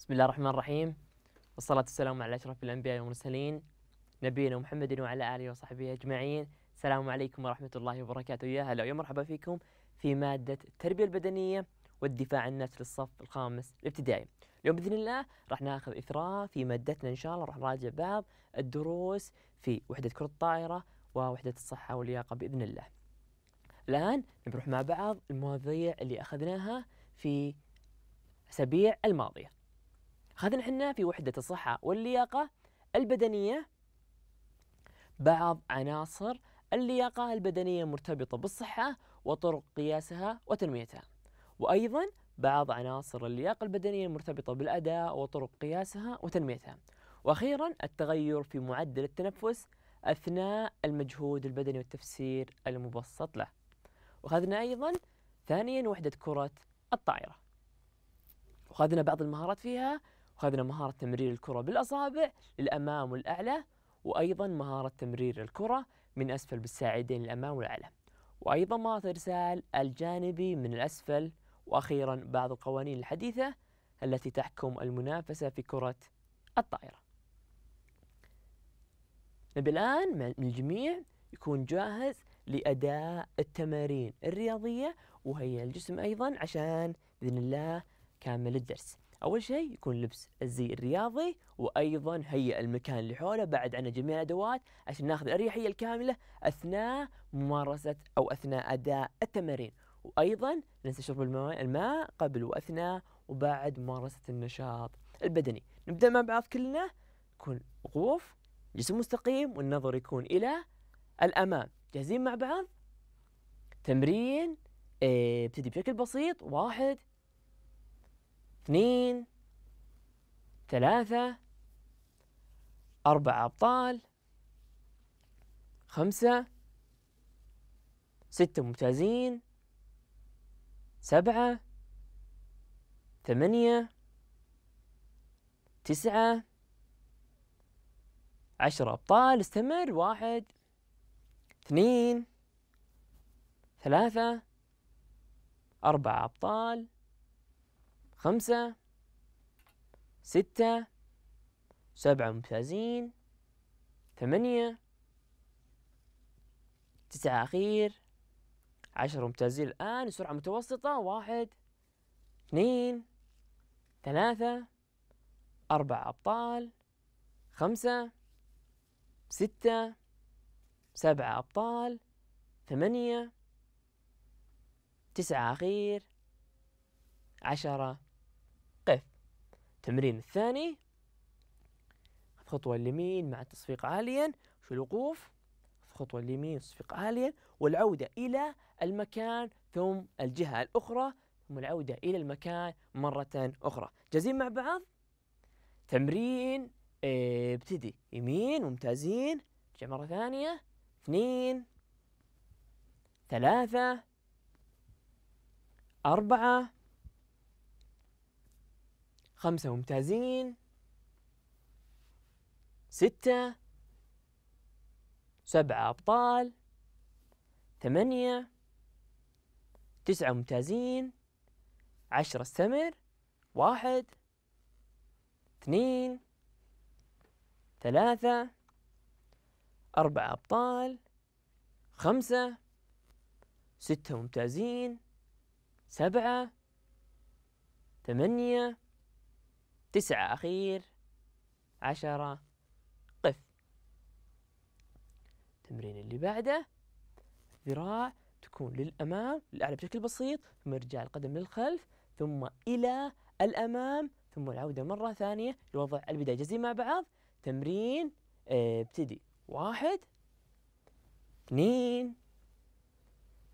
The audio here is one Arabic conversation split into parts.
بسم الله الرحمن الرحيم والصلاة والسلام على أشرف الأنبياء والمرسلين نبينا محمد وعلى آله وصحبه أجمعين السلام عليكم ورحمة الله وبركاته يا هلا ويا مرحبا فيكم في مادة التربية البدنية والدفاع عن النفس للصف الخامس الابتدائي اليوم بإذن الله راح ناخذ إثراء في مادتنا إن شاء الله راح نراجع بعض الدروس في وحدة كرة الطائرة ووحدة الصحة واللياقة بإذن الله الآن نروح مع بعض المواضيع اللي أخذناها في الأسابيع الماضية خذنا حنا في وحدة الصحة واللياقة البدنية بعض عناصر اللياقة البدنية مرتبطة بالصحة وطرق قياسها وتنميتها وأيضا بعض عناصر اللياقة البدنية المرتبطة بالأداء وطرق قياسها وتنميتها وأخيرا التغير في معدل التنفس أثناء المجهود البدني والتفسير المبسط له وأخذنا أيضا ثانيا وحدة كرة الطائرة وأخذنا بعض المهارات فيها أخذنا مهارة تمرير الكرة بالأصابع للأمام والأعلى وأيضا مهارة تمرير الكرة من أسفل بالساعدين للأمام والأعلى وأيضا مهارة إرسال الجانبي من الأسفل وأخيرا بعض القوانين الحديثة التي تحكم المنافسة في كرة الطائرة نبي الآن من الجميع يكون جاهز لأداء التمارين الرياضية وهي الجسم أيضا عشان بإذن الله كامل الدرس أول شيء يكون لبس الزي الرياضي وأيضا هيئ المكان اللي حوله بعد عن جميع الأدوات عشان ناخذ الأريحية الكاملة أثناء ممارسة أو أثناء أداء التمارين وأيضا ننسى شرب الماء, الماء قبل وأثناء وبعد ممارسة النشاط البدني نبدأ مع بعض كلنا يكون وقوف جسم مستقيم والنظر يكون إلى الأمام جاهزين مع بعض تمرين ابتدي إيه، بشكل بسيط واحد اثنين ثلاثة أربعة أبطال خمسة ستة ممتازين سبعة ثمانية تسعة عشرة أبطال استمر واحد اثنين ثلاثة أربعة أبطال خمسة ستة سبعة ممتازين ثمانية تسعة أخير عشرة ممتازين الآن سرعة متوسطة واحد اثنين ثلاثة أربعة أبطال خمسة ستة سبعة أبطال ثمانية تسعة أخير عشرة التمرين الثاني خطوة اليمين مع التصفيق عاليا في الوقوف خطوة اليمين تصفيق عاليا والعودة إلى المكان ثم الجهة الأخرى ثم العودة إلى المكان مرة أخرى جاهزين مع بعض تمرين آه، ابتدي يمين ممتازين رجع مرة ثانية اثنين ثلاثة أربعة خمسة ممتازين ستة سبعة أبطال ثمانية تسعة ممتازين عشرة استمر واحد اثنين ثلاثة أربعة أبطال خمسة ستة ممتازين سبعة ثمانية تسعة أخير عشرة قف التمرين اللي بعده ذراع تكون للأمام للأعلى بشكل بسيط ثم إرجاع القدم للخلف ثم إلى الأمام ثم العودة مرة ثانية لوضع البداية جزي مع بعض تمرين آه، ابتدي واحد اثنين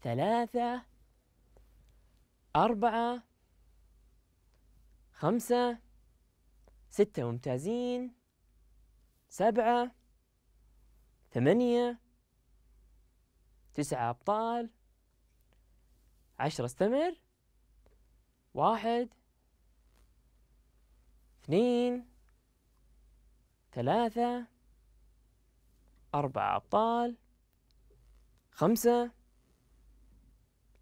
ثلاثة أربعة خمسة ستة ممتازين سبعة ثمانية تسعة أبطال عشرة استمر واحد اثنين ثلاثة أربعة أبطال خمسة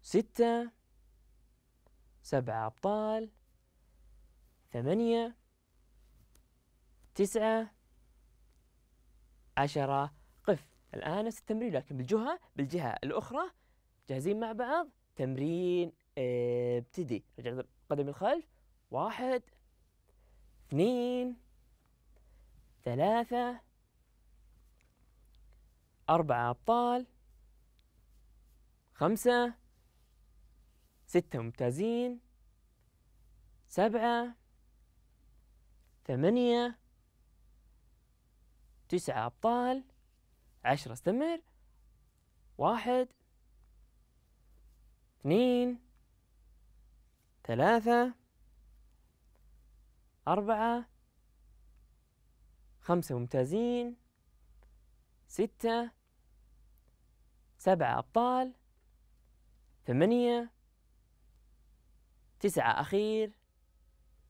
ستة سبعة أبطال ثمانية تسعة عشرة قف الآن نفس التمرين لكن بالجهة بالجهة الأخرى جاهزين مع بعض تمرين ابتدي رجع قدمي الخلف واحد اثنين ثلاثة أربعة أبطال خمسة ستة ممتازين سبعة ثمانية تسعة أبطال عشرة استمر واحد اثنين ثلاثة أربعة خمسة ممتازين ستة سبعة أبطال ثمانية تسعة أخير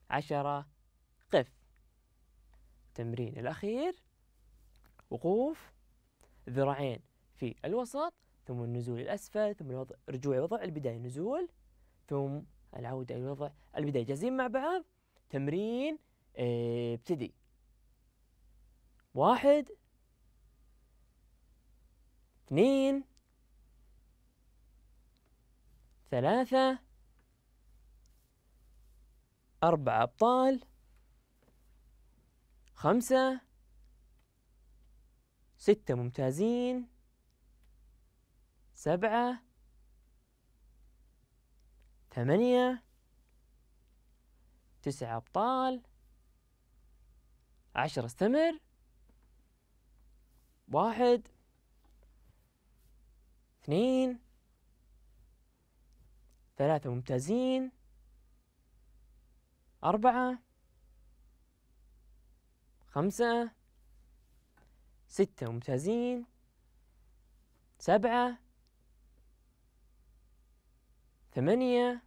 عشرة قف التمرين الأخير وقوف ذراعين في الوسط ثم النزول الأسفل ثم الوضع رجوع وضع البداية نزول ثم العودة إلى وضع البداية جاهزين مع بعض تمرين آه، ابتدي واحد اثنين ثلاثة أربعة أبطال خمسة ستة ممتازين سبعة ثمانية تسعة أبطال عشرة استمر واحد اثنين ثلاثة ممتازين أربعة خمسة ستة ممتازين سبعة ثمانية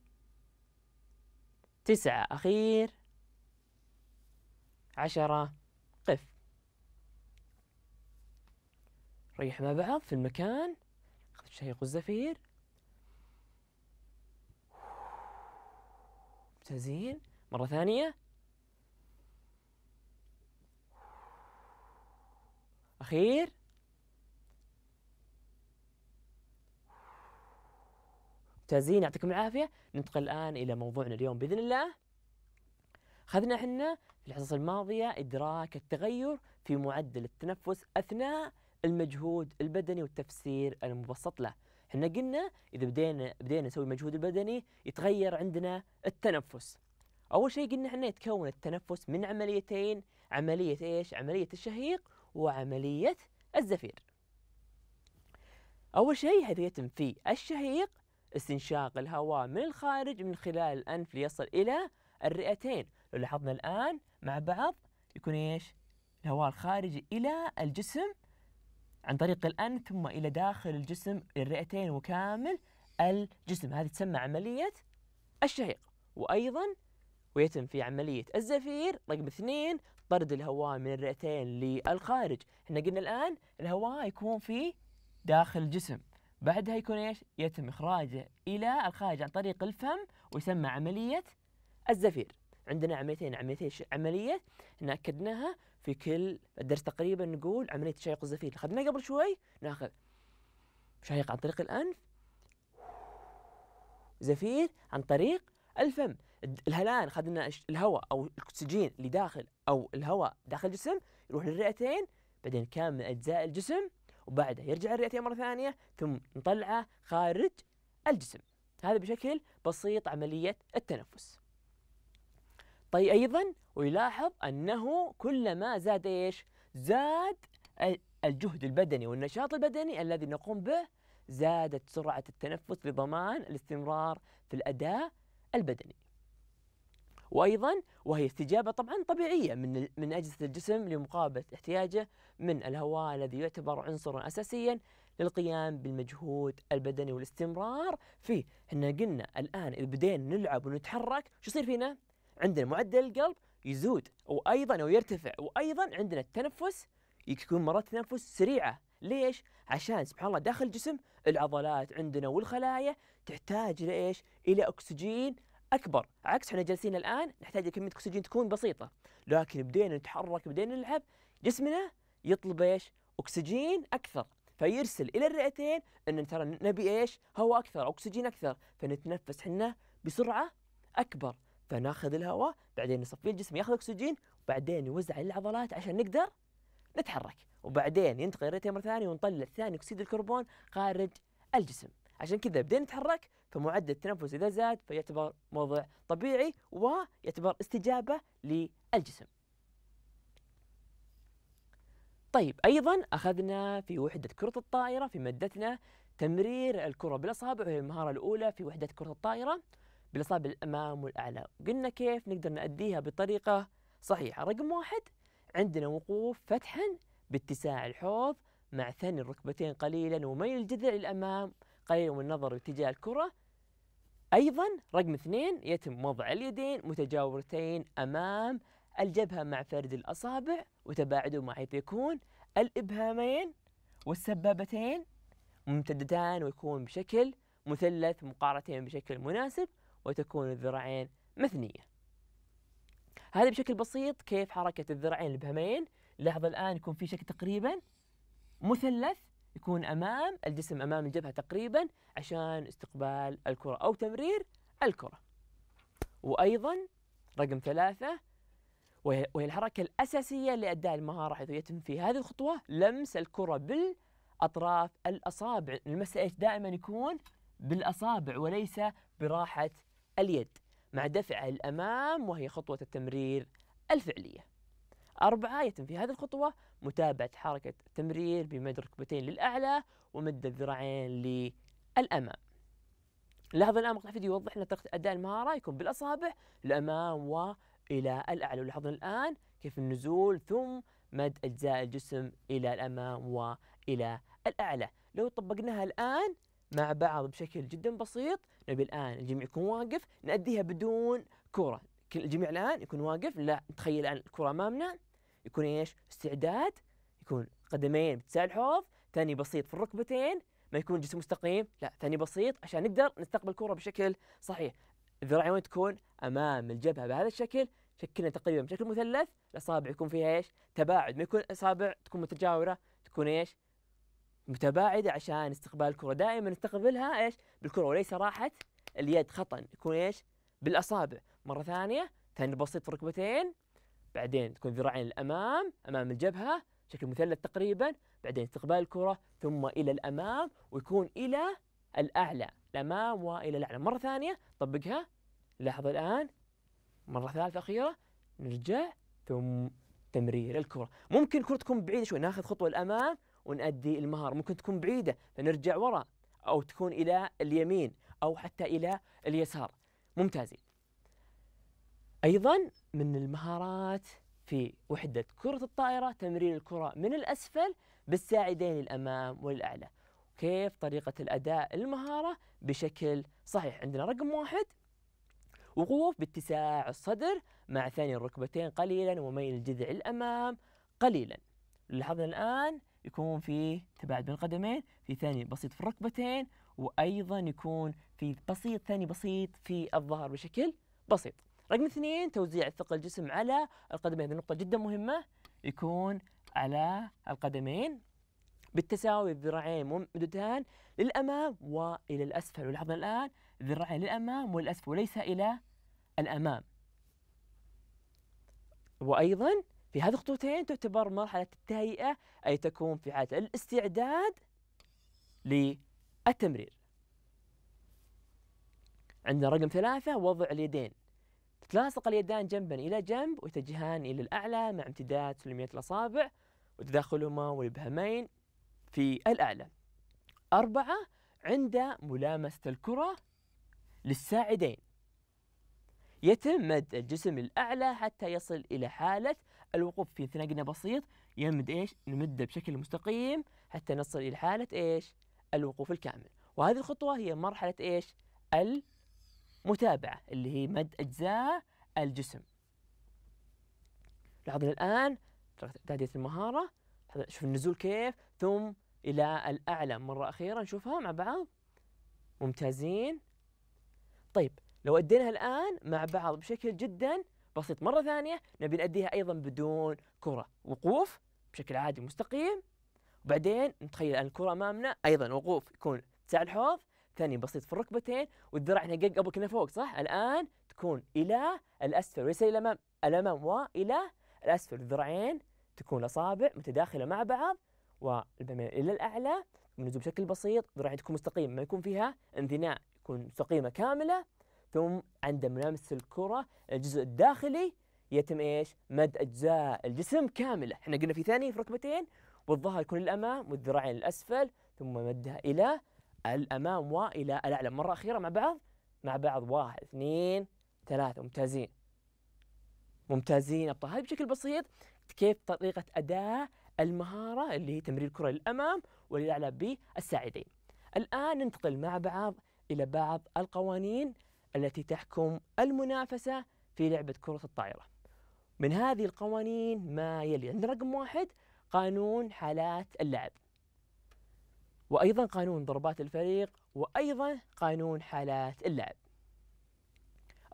تسعة أخير عشرة قف ريح مع بعض في المكان خذ شهيق الزفير ممتازين مرة ثانية خير ممتازين يعطيكم العافية ننتقل الآن إلى موضوعنا اليوم بإذن الله أخذنا حنا في الحصص الماضية إدراك التغير في معدل التنفس أثناء المجهود البدني والتفسير المبسط له احنا قلنا إذا بدينا بدينا نسوي المجهود البدني يتغير عندنا التنفس أول شيء قلنا احنا يتكون التنفس من عمليتين عملية ايش؟ عملية الشهيق وعملية الزفير أول شيء هذا يتم في الشهيق استنشاق الهواء من الخارج من خلال الأنف ليصل إلى الرئتين لو لاحظنا الآن مع بعض يكون إيش الهواء الخارجي إلى الجسم عن طريق الأنف ثم إلى داخل الجسم الرئتين وكامل الجسم هذه تسمى عملية الشهيق وأيضا ويتم في عملية الزفير رقم اثنين طرد الهواء من الرئتين للخارج احنا قلنا الآن الهواء يكون في داخل الجسم بعدها يكون ايش؟ يتم اخراجه الى الخارج عن طريق الفم ويسمى عمليه الزفير. عندنا عمليتين عمليتين عمليه ناكدناها في كل الدرس تقريبا نقول عمليه شيق الزفير اخذناها قبل شوي ناخذ شهيق عن طريق الانف زفير عن طريق الفم الهلان خدنا الهواء او الاكسجين اللي داخل او الهواء داخل الجسم يروح للرئتين بعدين كامل اجزاء الجسم وبعدها يرجع الرئتين مره ثانيه ثم نطلعه خارج الجسم هذا بشكل بسيط عمليه التنفس طيب ايضا ويلاحظ انه كلما زاد ايش زاد الجهد البدني والنشاط البدني الذي نقوم به زادت سرعه التنفس لضمان الاستمرار في الاداء البدني وايضا وهي استجابه طبعا طبيعيه من من اجهزه الجسم لمقابله احتياجه من الهواء الذي يعتبر عنصرا اساسيا للقيام بالمجهود البدني والاستمرار فيه، احنا قلنا الان اذا بدينا نلعب ونتحرك شو يصير فينا؟ عندنا معدل القلب يزود وايضا او يرتفع وايضا عندنا التنفس يكون مرات تنفس سريعه ليش؟ عشان سبحان الله داخل الجسم العضلات عندنا والخلايا تحتاج لايش؟ الى اكسجين اكبر عكس احنا جالسين الان نحتاج كميه اكسجين تكون بسيطه لكن بدينا نتحرك بدينا نلعب جسمنا يطلب ايش اكسجين اكثر فيرسل الى الرئتين ان ترى نبي ايش هواء اكثر اكسجين اكثر فنتنفس احنا بسرعه اكبر فناخذ الهواء بعدين نصفي الجسم ياخذ اكسجين وبعدين يوزع العضلات عشان نقدر نتحرك وبعدين ينتقل الرئتين مره ثانيه ونطلع ثاني اكسيد الكربون خارج الجسم عشان كذا بدينا نتحرك فمعدل التنفس إذا زاد فيعتبر وضع طبيعي ويعتبر استجابة للجسم طيب أيضا أخذنا في وحدة كرة الطائرة في مادتنا تمرير الكرة بالأصابع وهي المهارة الأولى في وحدة كرة الطائرة بالأصابع الأمام والأعلى قلنا كيف نقدر نأديها بطريقة صحيحة رقم واحد عندنا وقوف فتحا باتساع الحوض مع ثني الركبتين قليلا وميل الجذع للأمام قيم النظر باتجاه الكرة أيضا رقم اثنين يتم وضع اليدين متجاورتين أمام الجبهة مع فرد الأصابع وتباعدهم مع حيث يكون الإبهامين والسبابتين ممتدتان ويكون بشكل مثلث مقارتين بشكل مناسب وتكون الذراعين مثنية هذا بشكل بسيط كيف حركة الذراعين الإبهامين لاحظ الآن يكون في شكل تقريبا مثلث يكون امام الجسم امام الجبهه تقريبا عشان استقبال الكره او تمرير الكره. وايضا رقم ثلاثه وهي الحركه الاساسيه لاداء المهاره حيث يتم في هذه الخطوه لمس الكره بالاطراف الاصابع، إيش دائما يكون بالاصابع وليس براحه اليد مع دفع الامام وهي خطوه التمرير الفعليه. أربعة يتم في هذه الخطوة متابعة حركة التمرير بمد ركبتين للأعلى ومد الذراعين للأمام لاحظ الآن مقطع فيديو يوضح لنا طريقة أداء المهارة يكون بالأصابع للأمام وإلى الأعلى ولاحظنا الآن كيف النزول ثم مد أجزاء الجسم إلى الأمام وإلى الأعلى لو طبقناها الآن مع بعض بشكل جدا بسيط نبي الآن الجميع يكون واقف نأديها بدون كرة الجميع الآن يكون واقف لا تخيل الآن الكرة أمامنا يكون ايش؟ استعداد يكون قدمين باتساع الحوض، ثاني بسيط في الركبتين، ما يكون جسم مستقيم، لا ثاني بسيط عشان نقدر نستقبل الكرة بشكل صحيح. الذراعين تكون امام الجبهه بهذا الشكل، شكلنا تقريبا بشكل مثلث، الاصابع يكون فيها ايش؟ تباعد، ما يكون اصابع تكون متجاوره، تكون ايش؟ متباعده عشان استقبال الكره، دائما نستقبلها ايش؟ بالكره وليس راحه اليد خطا، يكون ايش؟ بالاصابع، مره ثانيه ثاني بسيط في الركبتين بعدين تكون ذراعين الأمام أمام الجبهة شكل مثلث تقريبا بعدين استقبال الكرة ثم إلى الأمام ويكون إلى الأعلى الأمام وإلى الأعلى مرة ثانية طبقها لاحظ الآن مرة ثالثة أخيرة نرجع ثم تمرير الكرة ممكن الكرة تكون بعيدة شوي ناخذ خطوة الأمام ونأدي المهارة ممكن تكون بعيدة فنرجع ورا أو تكون إلى اليمين أو حتى إلى اليسار ممتازين أيضا من المهارات في وحدة كرة الطائرة تمرين الكرة من الأسفل بالساعدين الأمام والأعلى كيف طريقة الأداء المهارة بشكل صحيح عندنا رقم واحد وقوف باتساع الصدر مع ثاني الركبتين قليلا وميل الجذع الأمام قليلا لاحظنا الآن يكون في تباعد بين القدمين في ثاني بسيط في الركبتين وأيضا يكون في بسيط ثاني بسيط في الظهر بشكل بسيط رقم اثنين توزيع ثقل الجسم على القدمين هذه نقطة جدا مهمة يكون على القدمين بالتساوي الذراعين ممدودتان للأمام وإلى الأسفل ولاحظنا الآن الذراعين للأمام والأسفل وليس إلى الأمام وأيضا في هذه الخطوتين تعتبر مرحلة التهيئة أي تكون في حالة الاستعداد للتمرير عندنا رقم ثلاثة وضع اليدين تلاصق اليدان جنبا إلى جنب ويتجهان إلى الأعلى مع امتداد سلمية الأصابع وتداخلهما والبهمين في الأعلى أربعة عند ملامسة الكرة للساعدين يتم مد الجسم للأعلى حتى يصل إلى حالة الوقوف في ثنائقنا بسيط يمد إيش نمده بشكل مستقيم حتى نصل إلى حالة إيش الوقوف الكامل وهذه الخطوة هي مرحلة إيش ال متابعة اللي هي مد أجزاء الجسم لاحظنا الآن تادية المهارة شوف النزول كيف ثم إلى الأعلى مرة أخيرة نشوفها مع بعض ممتازين طيب لو أديناها الآن مع بعض بشكل جدا بسيط مرة ثانية نبي نأديها أيضا بدون كرة وقوف بشكل عادي مستقيم وبعدين نتخيل أن الكرة أمامنا أيضا وقوف يكون تسع الحوض ثاني بسيط في الركبتين والذراع نقق قبل كنا فوق صح الآن تكون إلى الأسفل وليس إلى الأمام الأمام وإلى الأسفل الذراعين تكون الأصابع متداخلة مع بعض والبمين إلى الأعلى منزوب بشكل بسيط الذراعين تكون مستقيمة ما يكون فيها انثناء يكون مستقيمة كاملة ثم عند ملامس الكرة الجزء الداخلي يتم ايش؟ مد اجزاء الجسم كامله، احنا قلنا في ثاني في ركبتين والظهر يكون للامام والذراعين للاسفل ثم مدها الى الأمام وإلى الأعلى مرة أخيرة مع بعض مع بعض واحد اثنين ثلاثة ممتازين ممتازين أبطال هذه بشكل بسيط كيف طريقة أداء المهارة اللي هي تمرير الكرة للأمام والأعلى بالساعدين الآن ننتقل مع بعض إلى بعض القوانين التي تحكم المنافسة في لعبة كرة الطائرة من هذه القوانين ما يلي عندنا رقم واحد قانون حالات اللعب وأيضا قانون ضربات الفريق وأيضا قانون حالات اللعب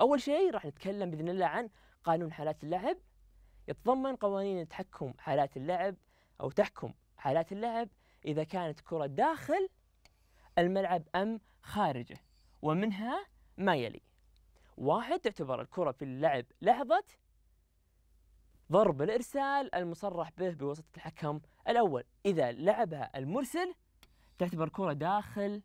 أول شيء راح نتكلم بإذن الله عن قانون حالات اللعب يتضمن قوانين تحكم حالات اللعب أو تحكم حالات اللعب إذا كانت كرة داخل الملعب أم خارجه ومنها ما يلي واحد تعتبر الكرة في اللعب لحظة ضرب الإرسال المصرح به بواسطة الحكم الأول إذا لعبها المرسل تعتبر كرة داخل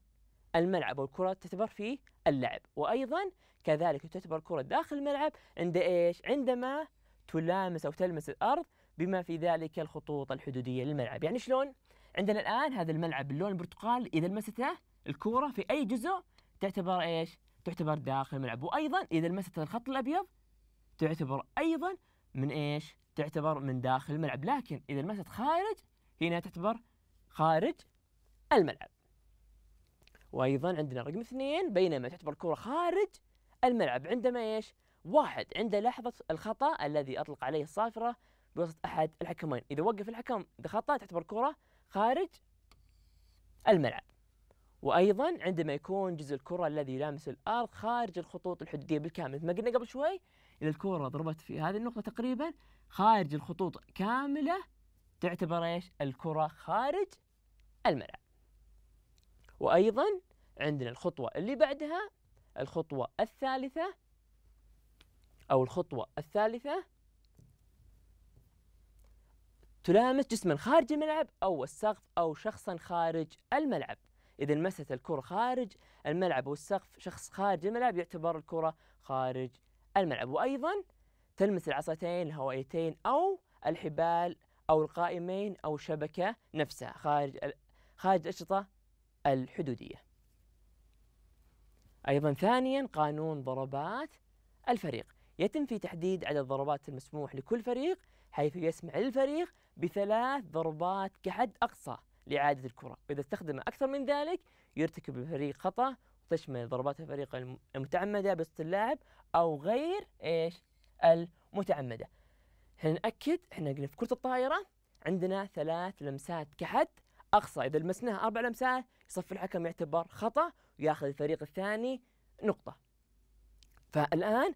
الملعب والكرة تعتبر في اللعب وأيضا كذلك تعتبر كرة داخل الملعب عند إيش؟ عندما تلامس أو تلمس الأرض بما في ذلك الخطوط الحدودية للملعب يعني شلون؟ عندنا الآن هذا الملعب باللون البرتقال إذا لمسته الكرة في أي جزء تعتبر إيش؟ تعتبر داخل الملعب وأيضا إذا لمست الخط الأبيض تعتبر أيضا من إيش؟ تعتبر من داخل الملعب لكن إذا لمست خارج هنا تعتبر خارج الملعب وايضا عندنا رقم اثنين بينما تعتبر كرة خارج الملعب عندما ايش؟ واحد عند لحظة الخطأ الذي اطلق عليه الصافرة بواسطة احد الحكمين، اذا وقف الحكم بخطأ تعتبر كرة خارج الملعب. وايضا عندما يكون جزء الكرة الذي يلامس الارض خارج الخطوط الحدودية بالكامل، مثل ما قلنا قبل شوي اذا الكرة ضربت في هذه النقطة تقريبا خارج الخطوط كاملة تعتبر ايش؟ الكرة خارج الملعب. وأيضا عندنا الخطوة اللي بعدها الخطوة الثالثة أو الخطوة الثالثة تلامس جسما خارج الملعب أو السقف أو شخصا خارج الملعب إذا مست الكرة خارج الملعب أو السقف شخص خارج الملعب يعتبر الكرة خارج الملعب وأيضا تلمس العصتين الهوائيتين أو الحبال أو القائمين أو الشبكة نفسها خارج خارج الأشرطة الحدودية أيضا ثانيا قانون ضربات الفريق يتم في تحديد عدد ضربات المسموح لكل فريق حيث يسمح للفريق بثلاث ضربات كحد أقصى لإعادة الكرة وإذا استخدم أكثر من ذلك يرتكب الفريق خطأ تشمل ضربات الفريق المتعمدة بسط اللاعب أو غير إيش المتعمدة احنا نأكد احنا قلنا في كرة الطائرة عندنا ثلاث لمسات كحد اقصى اذا لمسناها اربع لمسات يصف الحكم يعتبر خطا وياخذ الفريق الثاني نقطه فالان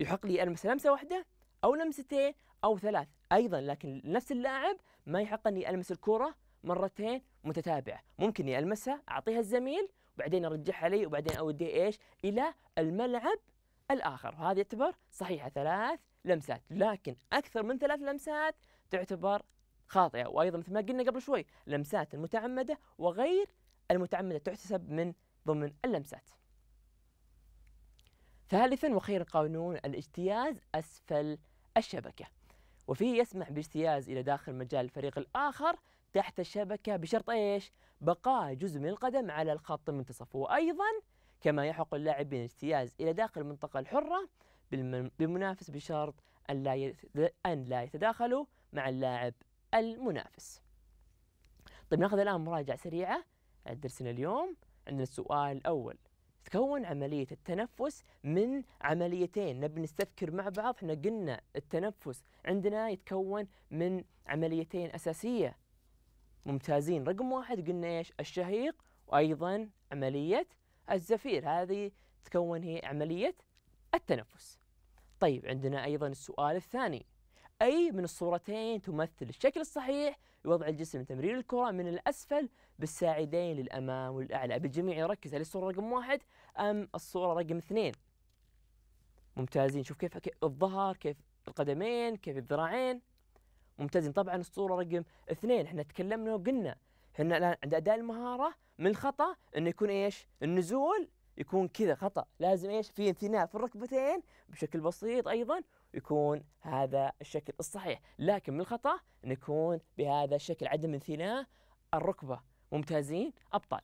يحق لي المس لمسه واحده او لمستين او ثلاث ايضا لكن نفس اللاعب ما يحق اني المس الكره مرتين متتابعه ممكن المسها اعطيها الزميل وبعدين ارجعها لي وبعدين اوديه ايش الى الملعب الاخر وهذا يعتبر صحيحه ثلاث لمسات لكن اكثر من ثلاث لمسات تعتبر خاطئة وأيضا مثل ما قلنا قبل شوي لمسات المتعمدة وغير المتعمدة تحتسب من ضمن اللمسات ثالثا وخير قانون الاجتياز أسفل الشبكة وفيه يسمح باجتياز إلى داخل مجال الفريق الآخر تحت الشبكة بشرط إيش؟ بقاء جزء من القدم على الخط المنتصف وأيضا كما يحق اللاعبين الاجتياز إلى داخل المنطقة الحرة بالمنافس بشرط أن لا أن لا يتداخلوا مع اللاعب المنافس طيب ناخذ الآن مراجعة سريعة على درسنا اليوم عندنا السؤال الأول تتكون عملية التنفس من عمليتين نبي نستذكر مع بعض احنا قلنا التنفس عندنا يتكون من عمليتين أساسية ممتازين رقم واحد قلنا إيش الشهيق وأيضا عملية الزفير هذه تتكون هي عملية التنفس طيب عندنا أيضا السؤال الثاني أي من الصورتين تمثل الشكل الصحيح لوضع الجسم لتمرير الكرة من الأسفل بالساعدين للأمام والأعلى بالجميع يركز هل الصورة رقم واحد أم الصورة رقم اثنين ممتازين شوف كيف الظهر كيف القدمين كيف الذراعين ممتازين طبعا الصورة رقم اثنين احنا تكلمنا وقلنا احنا الآن عند أداء المهارة من الخطأ أنه يكون إيش النزول يكون كذا خطأ لازم إيش في انثناء في الركبتين بشكل بسيط أيضا يكون هذا الشكل الصحيح لكن من الخطأ نكون بهذا الشكل عدم انثناء الركبة ممتازين أبطال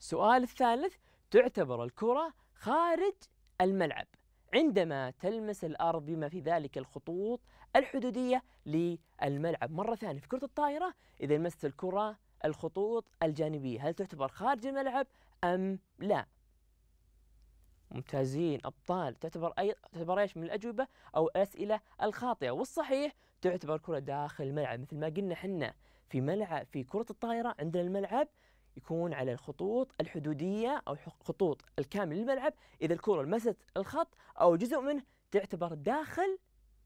السؤال الثالث تعتبر الكرة خارج الملعب عندما تلمس الأرض بما في ذلك الخطوط الحدودية للملعب مرة ثانية في كرة الطائرة إذا لمست الكرة الخطوط الجانبية هل تعتبر خارج الملعب أم لا ممتازين ابطال تعتبر اي تعتبر ايش من الاجوبه او الاسئله الخاطئه والصحيح تعتبر كره داخل الملعب مثل ما قلنا حنا في ملعب في كره الطائره عندنا الملعب يكون على الخطوط الحدوديه او خطوط الكامل للملعب اذا الكره لمست الخط او جزء منه تعتبر داخل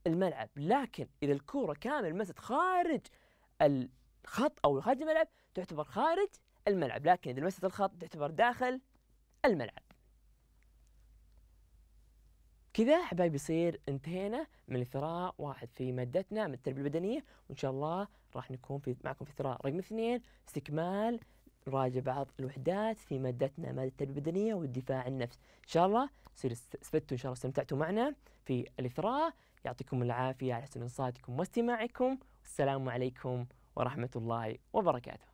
الملعب لكن اذا الكره كامل لمست خارج الخط او خارج الملعب تعتبر خارج الملعب لكن اذا لمست الخط تعتبر داخل الملعب كذا حبايبي يصير انتهينا من الثراء واحد في مادتنا من التربيه البدنيه وان شاء الله راح نكون في معكم في الثراء رقم اثنين استكمال نراجع بعض الوحدات في مادتنا ماده التربيه البدنيه والدفاع عن النفس ان شاء الله تصير استفدتوا ان شاء الله استمتعتوا معنا في الاثراء يعطيكم العافيه على حسن انصاتكم واستماعكم والسلام عليكم ورحمه الله وبركاته